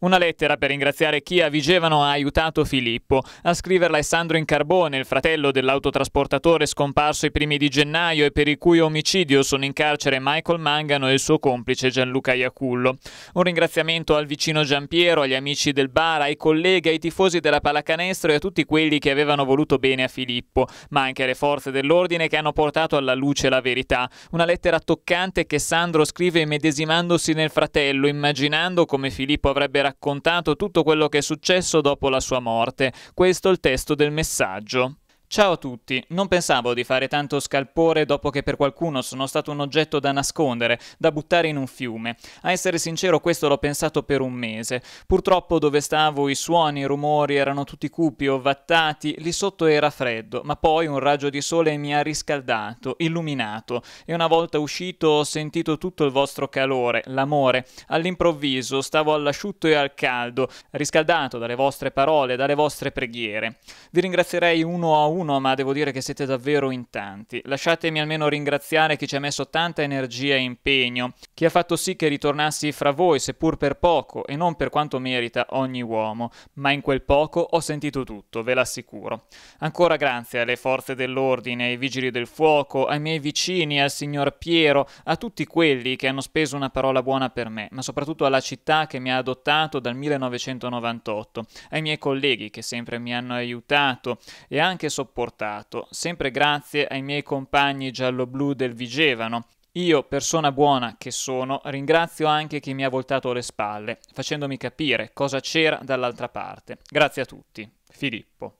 Una lettera per ringraziare chi a Vigevano ha aiutato Filippo. A scriverla è Sandro Incarbone, il fratello dell'autotrasportatore scomparso i primi di gennaio e per il cui omicidio sono in carcere Michael Mangano e il suo complice Gianluca Iacullo. Un ringraziamento al vicino Giampiero, agli amici del bar, ai colleghi, ai tifosi della pallacanestro e a tutti quelli che avevano voluto bene a Filippo, ma anche alle forze dell'ordine che hanno portato alla luce la verità. Una lettera toccante che Sandro scrive medesimandosi nel fratello, immaginando come Filippo avrebbe raccontato raccontato tutto quello che è successo dopo la sua morte. Questo è il testo del messaggio. Ciao a tutti, non pensavo di fare tanto scalpore dopo che per qualcuno sono stato un oggetto da nascondere, da buttare in un fiume. A essere sincero questo l'ho pensato per un mese. Purtroppo dove stavo i suoni, i rumori erano tutti cupi, ovattati, lì sotto era freddo, ma poi un raggio di sole mi ha riscaldato, illuminato e una volta uscito ho sentito tutto il vostro calore, l'amore. All'improvviso stavo all'asciutto e al caldo, riscaldato dalle vostre parole, dalle vostre preghiere. Vi ringrazierei uno a uno uno, ma devo dire che siete davvero in tanti. Lasciatemi almeno ringraziare chi ci ha messo tanta energia e impegno, chi ha fatto sì che ritornassi fra voi, seppur per poco, e non per quanto merita ogni uomo, ma in quel poco ho sentito tutto, ve l'assicuro. Ancora grazie alle forze dell'ordine, ai vigili del fuoco, ai miei vicini, al signor Piero, a tutti quelli che hanno speso una parola buona per me, ma soprattutto alla città che mi ha adottato dal 1998, ai miei colleghi che sempre mi hanno aiutato e anche soprattutto sopportato, sempre grazie ai miei compagni giallo-blu del Vigevano. Io, persona buona che sono, ringrazio anche chi mi ha voltato le spalle, facendomi capire cosa c'era dall'altra parte. Grazie a tutti. Filippo.